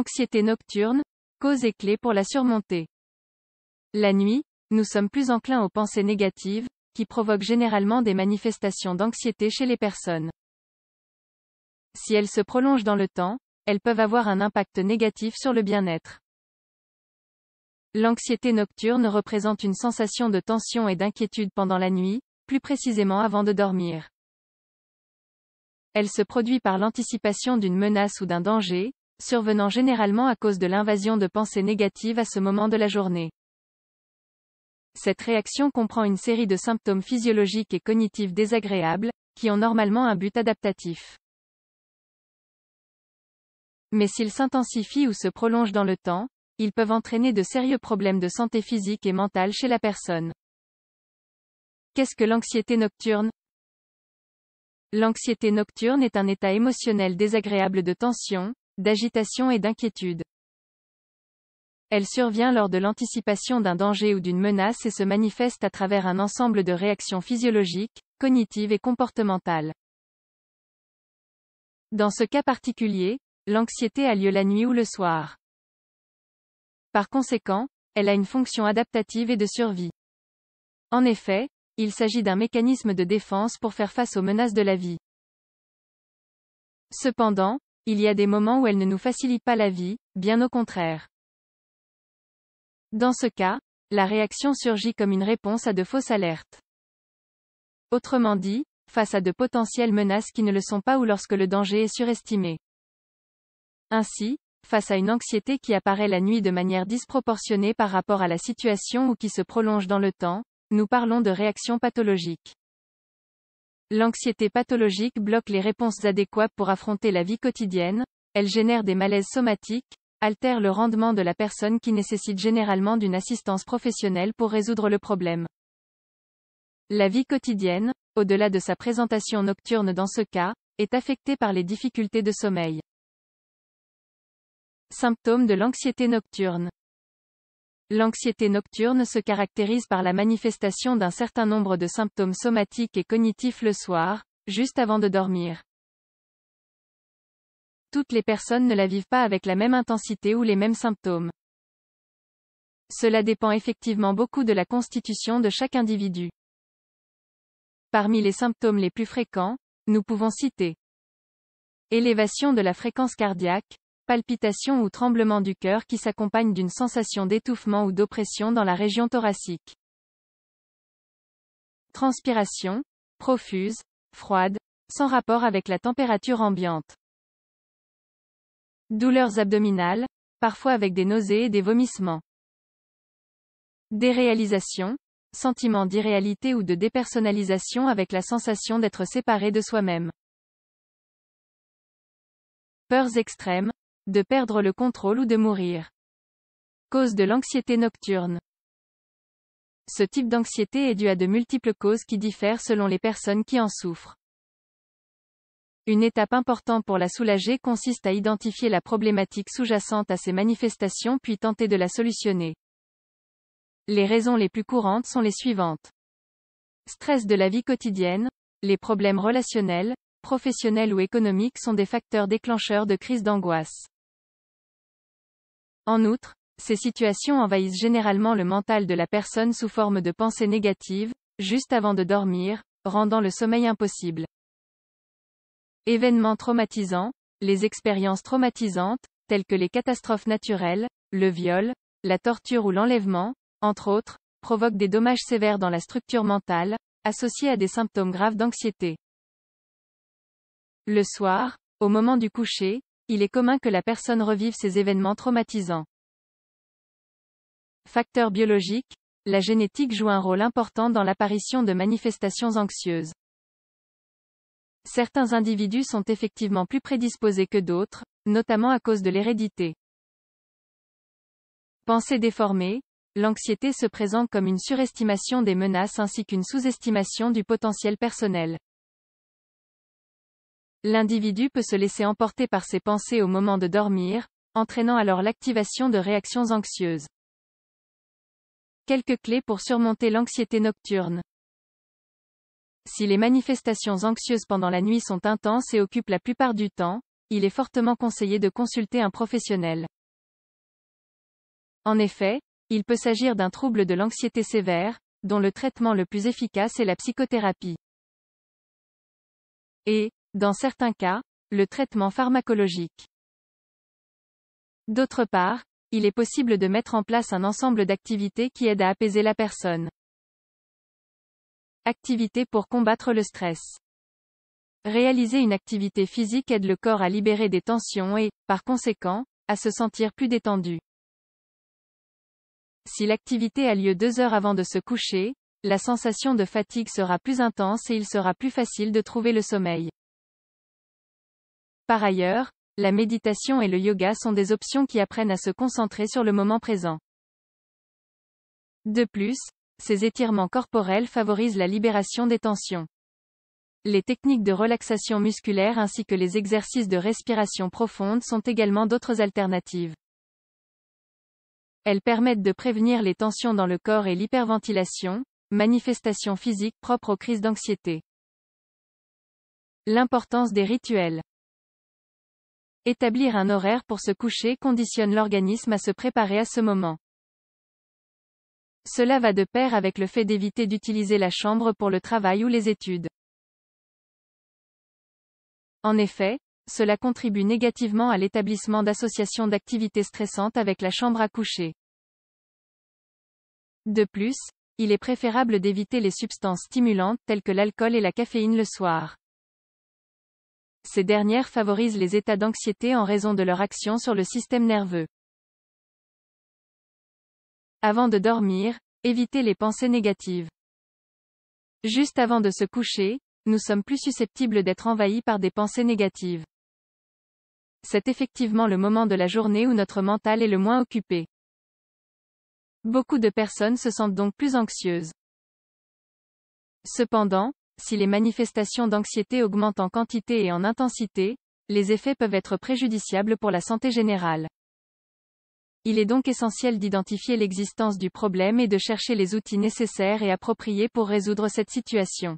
Anxiété nocturne, cause et clé pour la surmonter. La nuit, nous sommes plus enclins aux pensées négatives, qui provoquent généralement des manifestations d'anxiété chez les personnes. Si elles se prolongent dans le temps, elles peuvent avoir un impact négatif sur le bien-être. L'anxiété nocturne représente une sensation de tension et d'inquiétude pendant la nuit, plus précisément avant de dormir. Elle se produit par l'anticipation d'une menace ou d'un danger, survenant généralement à cause de l'invasion de pensées négatives à ce moment de la journée. Cette réaction comprend une série de symptômes physiologiques et cognitifs désagréables, qui ont normalement un but adaptatif. Mais s'ils s'intensifient ou se prolongent dans le temps, ils peuvent entraîner de sérieux problèmes de santé physique et mentale chez la personne. Qu'est-ce que l'anxiété nocturne L'anxiété nocturne est un état émotionnel désagréable de tension, d'agitation et d'inquiétude. Elle survient lors de l'anticipation d'un danger ou d'une menace et se manifeste à travers un ensemble de réactions physiologiques, cognitives et comportementales. Dans ce cas particulier, l'anxiété a lieu la nuit ou le soir. Par conséquent, elle a une fonction adaptative et de survie. En effet, il s'agit d'un mécanisme de défense pour faire face aux menaces de la vie. Cependant, il y a des moments où elle ne nous facilite pas la vie, bien au contraire. Dans ce cas, la réaction surgit comme une réponse à de fausses alertes. Autrement dit, face à de potentielles menaces qui ne le sont pas ou lorsque le danger est surestimé. Ainsi, face à une anxiété qui apparaît la nuit de manière disproportionnée par rapport à la situation ou qui se prolonge dans le temps, nous parlons de réaction pathologique. L'anxiété pathologique bloque les réponses adéquates pour affronter la vie quotidienne, elle génère des malaises somatiques, altère le rendement de la personne qui nécessite généralement d'une assistance professionnelle pour résoudre le problème. La vie quotidienne, au-delà de sa présentation nocturne dans ce cas, est affectée par les difficultés de sommeil. Symptômes de l'anxiété nocturne. L'anxiété nocturne se caractérise par la manifestation d'un certain nombre de symptômes somatiques et cognitifs le soir, juste avant de dormir. Toutes les personnes ne la vivent pas avec la même intensité ou les mêmes symptômes. Cela dépend effectivement beaucoup de la constitution de chaque individu. Parmi les symptômes les plus fréquents, nous pouvons citer élévation de la fréquence cardiaque, palpitations ou tremblements du cœur qui s'accompagnent d'une sensation d'étouffement ou d'oppression dans la région thoracique. Transpiration, profuse, froide, sans rapport avec la température ambiante. Douleurs abdominales, parfois avec des nausées et des vomissements. Déréalisation, sentiment d'irréalité ou de dépersonnalisation avec la sensation d'être séparé de soi-même. Peurs extrêmes, de perdre le contrôle ou de mourir. Cause de l'anxiété nocturne. Ce type d'anxiété est dû à de multiples causes qui diffèrent selon les personnes qui en souffrent. Une étape importante pour la soulager consiste à identifier la problématique sous-jacente à ces manifestations puis tenter de la solutionner. Les raisons les plus courantes sont les suivantes. Stress de la vie quotidienne, les problèmes relationnels, professionnels ou économiques sont des facteurs déclencheurs de crise d'angoisse. En outre, ces situations envahissent généralement le mental de la personne sous forme de pensées négatives, juste avant de dormir, rendant le sommeil impossible. Événements traumatisants, les expériences traumatisantes, telles que les catastrophes naturelles, le viol, la torture ou l'enlèvement, entre autres, provoquent des dommages sévères dans la structure mentale, associés à des symptômes graves d'anxiété. Le soir, au moment du coucher, il est commun que la personne revive ces événements traumatisants. Facteurs biologiques, la génétique joue un rôle important dans l'apparition de manifestations anxieuses. Certains individus sont effectivement plus prédisposés que d'autres, notamment à cause de l'hérédité. Pensée déformée, l'anxiété se présente comme une surestimation des menaces ainsi qu'une sous-estimation du potentiel personnel. L'individu peut se laisser emporter par ses pensées au moment de dormir, entraînant alors l'activation de réactions anxieuses. Quelques clés pour surmonter l'anxiété nocturne. Si les manifestations anxieuses pendant la nuit sont intenses et occupent la plupart du temps, il est fortement conseillé de consulter un professionnel. En effet, il peut s'agir d'un trouble de l'anxiété sévère, dont le traitement le plus efficace est la psychothérapie. Et, dans certains cas, le traitement pharmacologique. D'autre part, il est possible de mettre en place un ensemble d'activités qui aident à apaiser la personne. Activités pour combattre le stress. Réaliser une activité physique aide le corps à libérer des tensions et, par conséquent, à se sentir plus détendu. Si l'activité a lieu deux heures avant de se coucher, la sensation de fatigue sera plus intense et il sera plus facile de trouver le sommeil. Par ailleurs, la méditation et le yoga sont des options qui apprennent à se concentrer sur le moment présent. De plus, ces étirements corporels favorisent la libération des tensions. Les techniques de relaxation musculaire ainsi que les exercices de respiration profonde sont également d'autres alternatives. Elles permettent de prévenir les tensions dans le corps et l'hyperventilation, manifestation physique propre aux crises d'anxiété. L'importance des rituels. Établir un horaire pour se coucher conditionne l'organisme à se préparer à ce moment. Cela va de pair avec le fait d'éviter d'utiliser la chambre pour le travail ou les études. En effet, cela contribue négativement à l'établissement d'associations d'activités stressantes avec la chambre à coucher. De plus, il est préférable d'éviter les substances stimulantes telles que l'alcool et la caféine le soir ces dernières favorisent les états d'anxiété en raison de leur action sur le système nerveux. Avant de dormir, évitez les pensées négatives. Juste avant de se coucher, nous sommes plus susceptibles d'être envahis par des pensées négatives. C'est effectivement le moment de la journée où notre mental est le moins occupé. Beaucoup de personnes se sentent donc plus anxieuses. Cependant, si les manifestations d'anxiété augmentent en quantité et en intensité, les effets peuvent être préjudiciables pour la santé générale. Il est donc essentiel d'identifier l'existence du problème et de chercher les outils nécessaires et appropriés pour résoudre cette situation.